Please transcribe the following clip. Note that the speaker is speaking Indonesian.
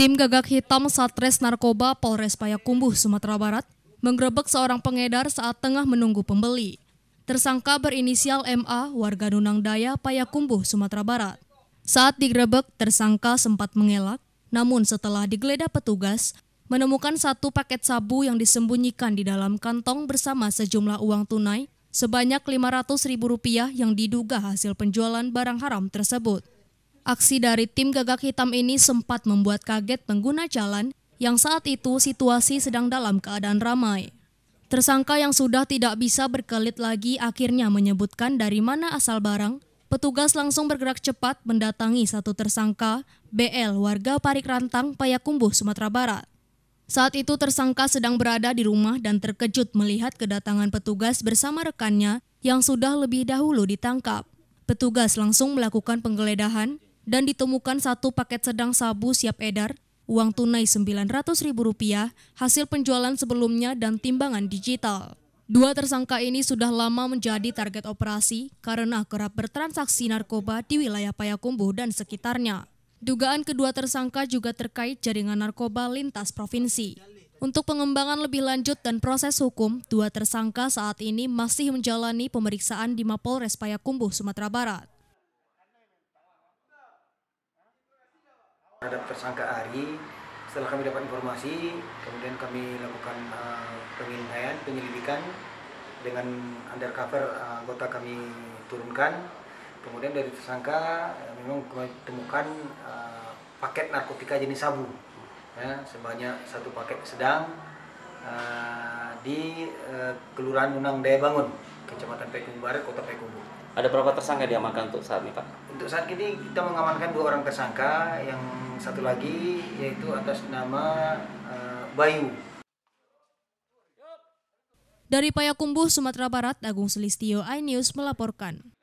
Tim Gagak Hitam Satres Narkoba Polres Payakumbuh, Sumatera Barat menggerebek seorang pengedar saat tengah menunggu pembeli. Tersangka berinisial MA, warga Nunang Daya, Payakumbuh, Sumatera Barat. Saat digerebek, tersangka sempat mengelak, namun setelah digeledah petugas, menemukan satu paket sabu yang disembunyikan di dalam kantong bersama sejumlah uang tunai sebanyak ribu rupiah yang diduga hasil penjualan barang haram tersebut. Aksi dari tim gagak hitam ini sempat membuat kaget pengguna jalan yang saat itu situasi sedang dalam keadaan ramai. Tersangka yang sudah tidak bisa berkelit lagi akhirnya menyebutkan dari mana asal barang. Petugas langsung bergerak cepat mendatangi satu tersangka, BL warga Parik Rantang, Payakumbuh, Sumatera Barat. Saat itu tersangka sedang berada di rumah dan terkejut melihat kedatangan petugas bersama rekannya yang sudah lebih dahulu ditangkap. Petugas langsung melakukan penggeledahan dan ditemukan satu paket sedang sabu siap edar, uang tunai Rp900.000, hasil penjualan sebelumnya dan timbangan digital. Dua tersangka ini sudah lama menjadi target operasi karena kerap bertransaksi narkoba di wilayah Payakumbuh dan sekitarnya. Dugaan kedua tersangka juga terkait jaringan narkoba lintas provinsi. Untuk pengembangan lebih lanjut dan proses hukum, dua tersangka saat ini masih menjalani pemeriksaan di Mapolres Payakumbuh, Sumatera Barat. ada tersangka Ari. Setelah kami dapat informasi, kemudian kami lakukan uh, eh, pengintaian, penyelidikan dengan undercover uh, eh, anggota kami turunkan. Kemudian dari tersangka uh, memang kami temukan uh, paket narkotika jenis sabu ya, sebanyak satu paket sedang uh, di uh, Kelurahan Unang Daya Bangun, Kecamatan Payakumbu Barat, Kota Pekumbu. Ada berapa tersangka yang diamankan untuk saat ini, Pak? Untuk saat ini kita mengamankan dua orang tersangka, yang satu lagi yaitu atas nama uh, Bayu. Dari Payakumbuh, Sumatera Barat, Agung Selistio, iNews melaporkan.